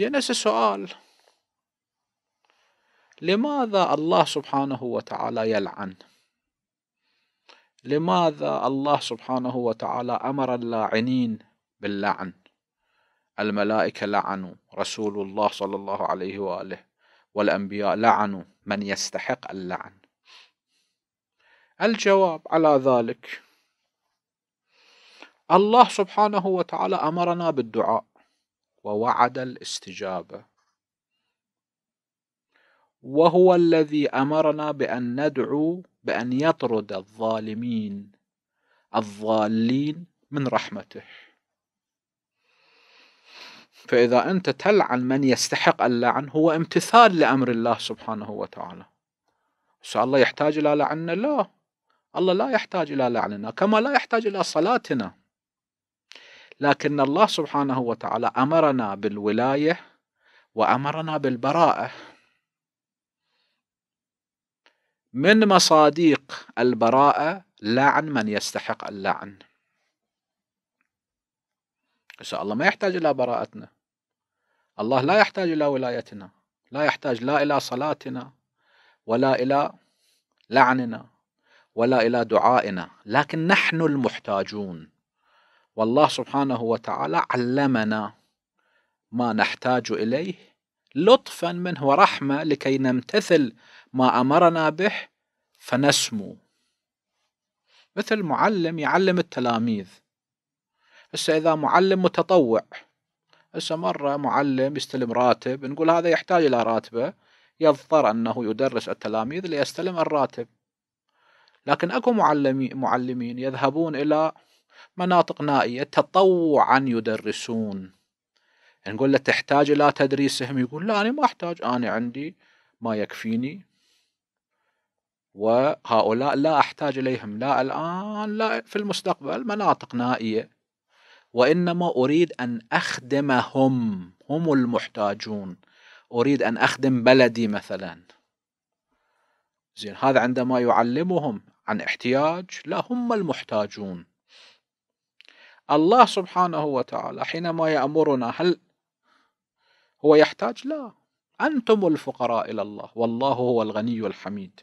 قصدي نفس السؤال لماذا الله سبحانه وتعالى يلعن لماذا الله سبحانه وتعالى أمر اللاعنين باللعن الملائكة لعنوا رسول الله صلى الله عليه وآله والأنبياء لعنوا من يستحق اللعن الجواب على ذلك الله سبحانه وتعالى أمرنا بالدعاء ووعد الاستجابه وهو الذي امرنا بان ندعو بان يطرد الظالمين الضالين من رحمته فاذا انت تلعن من يستحق اللعن هو امتثال لامر الله سبحانه وتعالى سأل الله يحتاج الى لعننا لا الله لا يحتاج الى لعننا كما لا يحتاج الى صلاتنا لكن الله سبحانه وتعالى امرنا بالولايه وامرنا بالبراءه من مصاديق البراءه لعن من يستحق اللعن إن الله ما يحتاج إلى براءتنا الله لا يحتاج إلى ولايتنا لا يحتاج لا إلى صلاتنا ولا إلى لعننا ولا إلى دعائنا لكن نحن المحتاجون والله سبحانه وتعالى علمنا ما نحتاج إليه لطفا منه ورحمة لكي نمتثل ما أمرنا به فنسمو مثل معلم يعلم التلاميذ هسه إذا معلم متطوع هسه مرة معلم يستلم راتب نقول هذا يحتاج إلى راتبه يضطر أنه يدرس التلاميذ ليستلم الراتب لكن أكو معلمين, معلمين يذهبون إلى مناطق نائية تطوعا يدرسون يعني نقول له تحتاج إلى تدريسهم يقول لا أنا ما أحتاج أنا عندي ما يكفيني وهؤلاء لا أحتاج إليهم لا الآن لا في المستقبل مناطق نائية وإنما أريد أن أخدمهم هم المحتاجون أريد أن أخدم بلدي مثلا زين هذا عندما يعلمهم عن احتياج لا هم المحتاجون الله سبحانه وتعالى حينما يأمرنا هل هو يحتاج؟ لا أنتم الفقراء إلى الله والله هو الغني الحميد